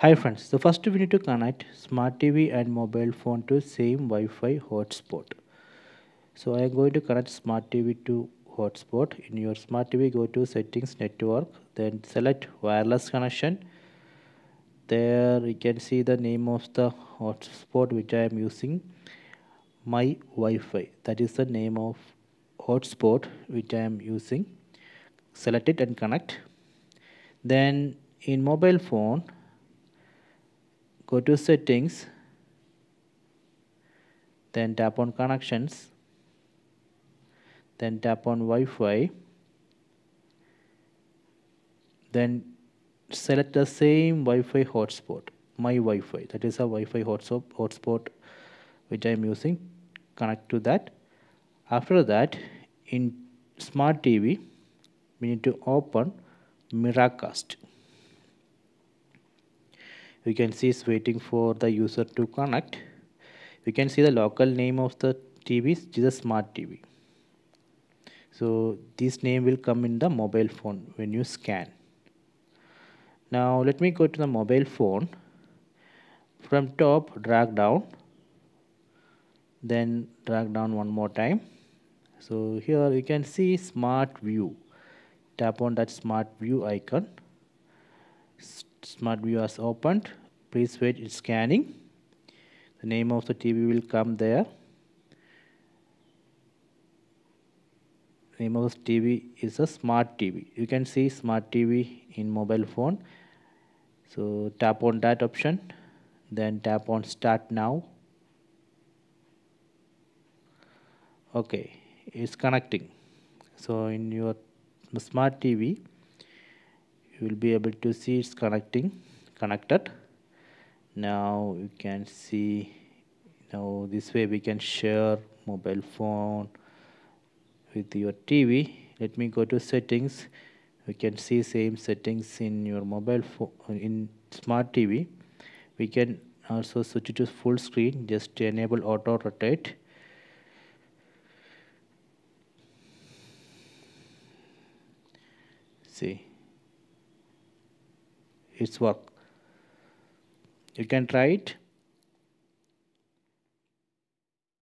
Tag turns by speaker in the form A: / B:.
A: Hi friends, so first we need to connect smart TV and mobile phone to same Wi-Fi hotspot. So I am going to connect smart TV to hotspot. In your smart TV go to settings network then select wireless connection. There you can see the name of the hotspot which I am using. My Wi-Fi that is the name of hotspot which I am using. Select it and connect. Then in mobile phone go to settings then tap on connections then tap on Wi-Fi then select the same Wi-Fi hotspot my Wi-Fi that is a Wi-Fi hotspot, which I am using connect to that after that in smart TV we need to open Miracast we can see it's waiting for the user to connect We can see the local name of the TV which is a smart TV so this name will come in the mobile phone when you scan now let me go to the mobile phone from top drag down then drag down one more time so here you can see smart view tap on that smart view icon smart view has opened please wait it's scanning the name of the TV will come there name of the TV is a smart TV you can see smart TV in mobile phone so tap on that option then tap on start now okay it's connecting so in your smart TV you will be able to see it's connecting connected now you can see now this way we can share mobile phone with your TV let me go to settings we can see same settings in your mobile phone in smart TV we can also switch to full screen just enable auto rotate see its work. You can try it.